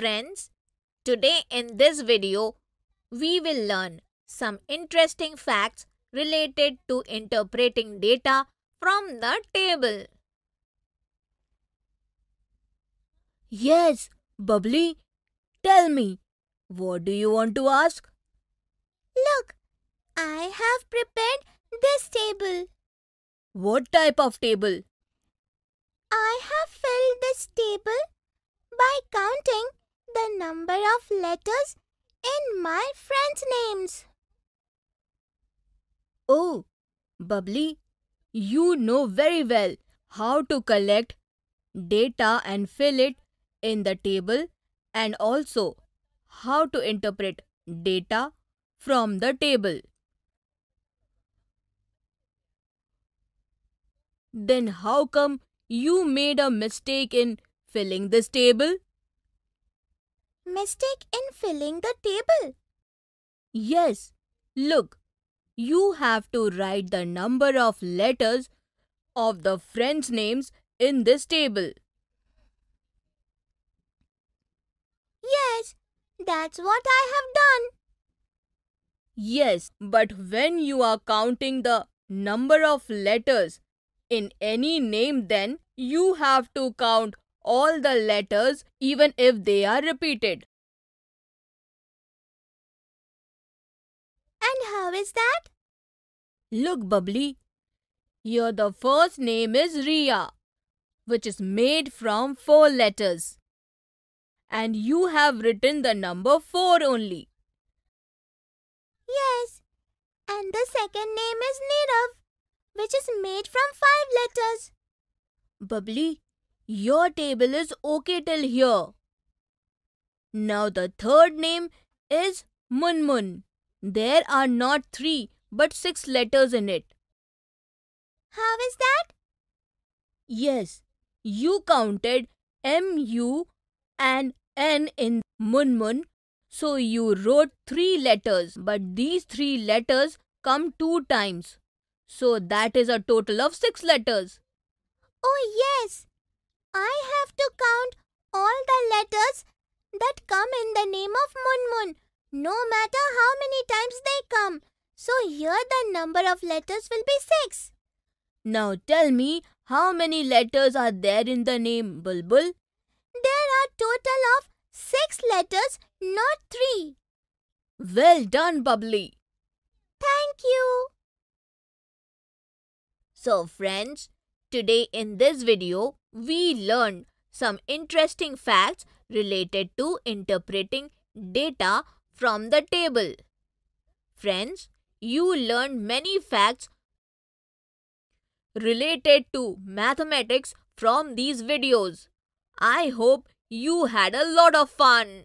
friends, today in this video, we will learn some interesting facts related to interpreting data from the table. Yes, Bubbly, tell me, what do you want to ask? Look, I have prepared this table. What type of table? I have filled this table by counting the number of letters in my friends' names. Oh, Bubbly, you know very well how to collect data and fill it in the table and also how to interpret data from the table. Then how come you made a mistake in filling this table? mistake in filling the table. Yes, look, you have to write the number of letters of the friends' names in this table. Yes, that's what I have done. Yes, but when you are counting the number of letters in any name then you have to count all the letters even if they are repeated. And how is that? Look, Bubbly. Here the first name is Ria, which is made from four letters. And you have written the number four only. Yes. And the second name is Nirav, which is made from five letters. Bubbly, your table is okay till here. Now the third name is Munmun. There are not three but six letters in it. How is that? Yes, you counted M, U and N in Munmun. So you wrote three letters but these three letters come two times. So that is a total of six letters. Oh yes, I have to count all the letters that come in the name of Munmun, no matter how many times they come. So here the number of letters will be 6. Now tell me, how many letters are there in the name Bulbul? There are total of 6 letters, not 3. Well done, Bubbly. Thank you. So friends, today in this video, we learned some interesting facts related to interpreting data from the table. Friends, you learned many facts related to mathematics from these videos. I hope you had a lot of fun.